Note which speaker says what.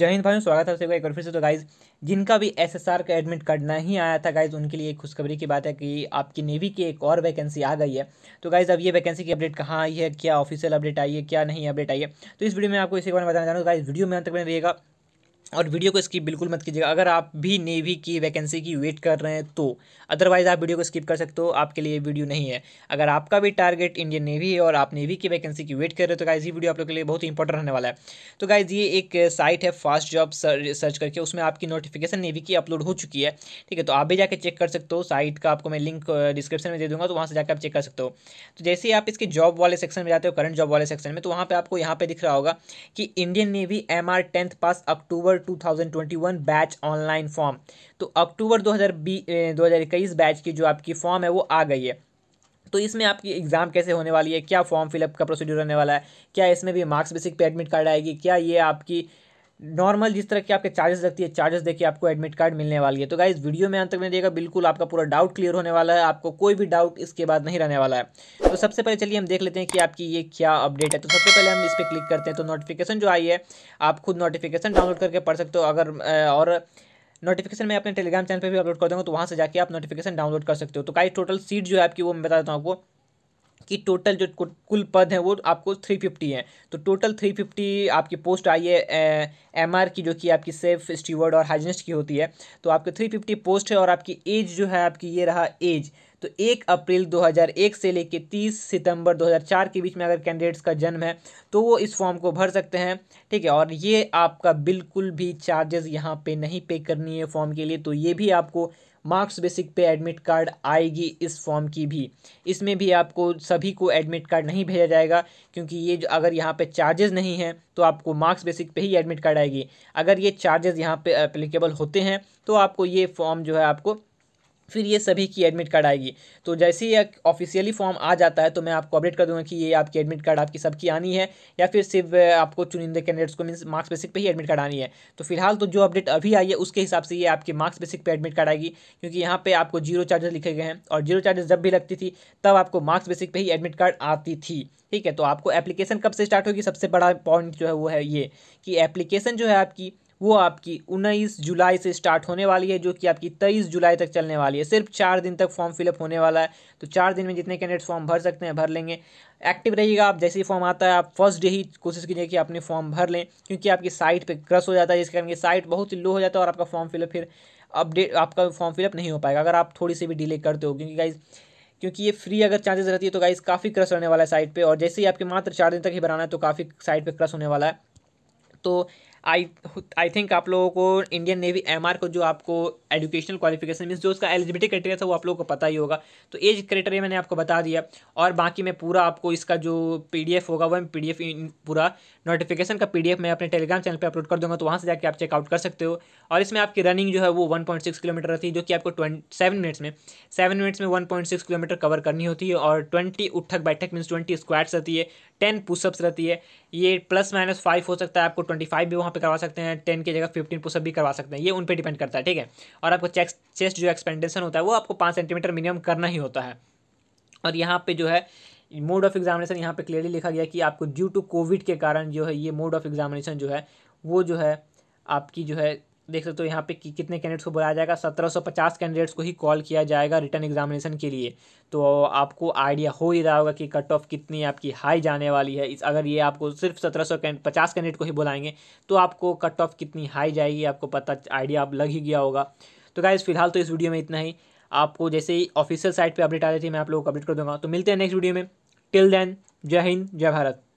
Speaker 1: जय हिंद स्वागत है एक बार फिर से तो गाइज जिनका भी एसएसआर का एडमिट कार्ड नहीं आया था गाइज उनके लिए एक खुशखबरी की बात है कि आपकी नेवी की एक और वैकेंसी आ गई है तो गाइज अब ये वैकेंसी की अपडेट कहाँ आई है क्या ऑफिशियल अपडेट आई है क्या नहीं अपडेट आई है तो इस वीडियो में आपको इसी बारे में बताना चाहूँगा गाइज वीडियो तो में अंत में रहिएगा और वीडियो को स्किप बिल्कुल मत कीजिएगा अगर आप भी नेवी की वैकेंसी की वेट कर रहे हैं तो अदरवाइज़ आप वीडियो को स्किप कर सकते हो आपके लिए वीडियो नहीं है अगर आपका भी टारगेट इंडियन नेवी है और आप नेवी की वैकेंसी की वेट कर रहे हो तो गाइज ये वीडियो आप लोग के लिए बहुत ही इंपॉर्टेंट रहने वाला है तो गाइज ये एक साइट है फास्ट जॉब सर्च करके उसमें आपकी नोटिफिकेशन नेवी की अपलोड हो चुकी है ठीक है तो आप भी जाकर चेक कर सकते हो साइट का आपको मैं लिंक डिस्क्रिप्शन में दे दूँगा तो वहाँ से जाकर आप चेक कर सकते हो तो जैसे ही आप इसके जॉब वाले सेक्शन में जाते हो करंट जॉब वाले सेक्शन में तो वहाँ पर आपको यहाँ पर दिख रहा होगा कि Indian Navy M R pass October 2021 batch online form तो अक्टूबर दो हजार बैच की जो आपकी फॉर्म है वो आ गई है तो इसमें आपकी एग्ज़ाम कैसे होने वाली है क्या फॉर्म फिलअप का प्रोसीड्यूर होने वाला है क्या इसमें भी मार्क्स बेसिक पे एडमिट कार्ड आएगी क्या ये आपकी नॉर्मल जिस तरह की आपके चार्जेस लगती है चार्जेस देखिए आपको एडमिट कार्ड मिलने वाली है तो गाइज वीडियो में अंत में मिलेगा बिल्कुल आपका पूरा डाउट क्लियर होने वाला है आपको कोई भी डाउट इसके बाद नहीं रहने वाला है तो सबसे पहले चलिए हम देख लेते हैं कि आपकी ये क्या अपडेट है तो सबसे पहले हम इस पर क्लिक करते हैं तो नोटिफिकेशन जो आई है आप खुद नोटिफिकेशन डाउनलोड करके पढ़ सकते हो अगर और नोटिफिकेशन मैं अपने टेलीग्राम चैनल पे भी अपलोड कर दूँगा तो वहाँ से जाके आप नोटिफिकेशन डाउनलोड कर सकते हो तो गाइज टोटल सीट जो है आपकी वो मैं बता देता हूँ आपको कि टोटल जो कुल पद हैं वो आपको थ्री फिफ्टी हैं तो टोटल थ्री फिफ्टी आपकी पोस्ट आई है एम आर की जो कि आपकी सेफ स्टीवर्ड और हाइजनिस्ट की होती है तो आपके थ्री फिफ्टी पोस्ट है और आपकी एज जो है आपकी ये रहा एज तो एक अप्रैल 2001 से लेकर 30 सितंबर 2004 के बीच में अगर कैंडिडेट्स का जन्म है तो वो इस फॉर्म को भर सकते हैं ठीक है और ये आपका बिल्कुल भी चार्जेस यहाँ पे नहीं पे करनी है फॉर्म के लिए तो ये भी आपको मार्क्स बेसिक पे एडमिट कार्ड आएगी इस फॉर्म की भी इसमें भी आपको सभी को एडमिट कार्ड नहीं भेजा जाएगा क्योंकि ये जो अगर यहाँ पे चार्जेस नहीं हैं तो आपको मार्क्स बेसिक पे ही एडमिट कार्ड आएगी अगर ये चार्जेस यहाँ पे अप्लीकेबल होते हैं तो आपको ये फॉर्म जो है आपको फिर ये सभी की एडमिट कार्ड आएगी तो जैसे ही ऑफिशियली फॉर्म आ जाता है तो मैं आपको अपडेट कर दूंगा कि ये आपकी एडमिट कार्ड आपकी सबकी आनी है या फिर सिर्फ आपको चुनिंदे कैंडिडेट्स को मीन मार्क्स बेसिक पे ही एडमिट कार्ड आनी है तो फिलहाल तो जो अपडेट अभी आई है उसके हिसाब से ये आपकी मार्क्स बेसिक पर एडमिट कार्ड आएगी क्योंकि यहाँ पर आपको जीरो चार्जेस लिखे गए हैं और जीरो चार्जेस जब भी लगती थी तब आपको मार्क्स बेसिक पर ही एडमिट कार्ड आती थी ठीक है तो आपको एप्लीकेशन कब से स्टार्ट होगी सबसे बड़ा पॉइंट जो है वो है ये कि एप्लीकेशन जो है आपकी वो आपकी उन्नीस जुलाई से स्टार्ट होने वाली है जो कि आपकी तेईस जुलाई तक चलने वाली है सिर्फ चार दिन तक फॉर्म फिलअप होने वाला है तो चार दिन में जितने कैंडिडेट्स फॉर्म भर सकते हैं भर लेंगे एक्टिव रहिएगा आप जैसे ही फॉर्म आता है आप फर्स्ट डे ही कोशिश कीजिए कि आपने फॉर्म भर लें क्योंकि आपकी साइट पर क्रस हो जाता है जिसके कारण ये साइट बहुत ही लो हो जाता है और आपका फॉर्म फिलअप फिर अपडेट आपका फॉर्म फिलअप नहीं हो पाएगा अगर आप थोड़ी सी भी डिले करते हो क्योंकि गाइज़ क्योंकि ये फ्री अगर चांसेस रहती है तो गाइज़ काफ़ी क्रश होने वाला है साइट पे और जैसे ही आपके मात्र चार दिन तक ही भराना है तो काफ़ी साइट पे क्रश होने वाला है तो आई आई थिंक आप लोगों को इंडियन नेवी एम को जो आपको एजुकेशनल क्वालिफिकेशन मीन्स जो उसका एलिजिबिलिटी क्राइटेरिया था वो आप लोगों को पता ही होगा तो एज क्राइटेरिया मैंने आपको बता दिया और बाकी मैं पूरा आपको इसका जो पी होगा वह पी पूरा नोटिफिकेशन का पी मैं अपने टेलीग्राम चैनल पर अपलोड कर दूँगा तो वहाँ से जाकर आप चेकआउट कर सकते हो और इसमें आपकी रनिंग जो है वो वन किलोमीटर रहती है जो कि आपको ट्वेंटी मिनट्स में सेवन मिनट्स में वन किलोमीटर कवर करनी होती है और ट्वेंटी उठक बैठक मीन्स ट्वेंटी स्क्वाड्स रहती है टेन पुशअप्स रहती है ये प्लस माइनस फाइव हो सकता है आपको ट्वेंटी फाइव भी वहाँ पे करवा सकते हैं टेन की जगह फिफ्टीन पुशअप भी करवा सकते हैं ये उन पर डिपेंड करता है ठीक है और आपको चेस्ट चेस्ट जो एक्सपेंडेशन होता है वो आपको पाँच सेंटीमीटर मिनिमम करना ही होता है और यहाँ पर जो है मोड ऑफ एग्जामिनेशन यहाँ पे क्लियरली लिखा गया कि आपको ड्यू टू कोविड के कारण जो है ये मोड ऑफ एग्जामिनेशन जो है वो जो है आपकी जो है देख सकते हो यहाँ पे कि कितने कैंडिडेट्स को बुलाया जाएगा 1750 कैंडिडेट्स को ही कॉल किया जाएगा रिटर्न एग्जामिनेशन के लिए तो आपको आइडिया हो ही रहा होगा कि कट ऑफ कितनी आपकी हाई जाने वाली है इस अगर ये आपको सिर्फ सत्रह सौ पचास कैंडिडेट को ही बुलाएंगे तो आपको कट ऑफ कितनी हाई जाएगी आपको पता आइडिया आप लग ही गया होगा तो क्या फिलहाल तो इस वीडियो में इतना ही आपको जैसे ही ऑफिशियल साइट पर अपडेट आ रही थी मैं आप लोगों को अपडेट कर दूंगा तो मिलते हैं नेक्स्ट वीडियो में टिल देन जय हिंद जय भारत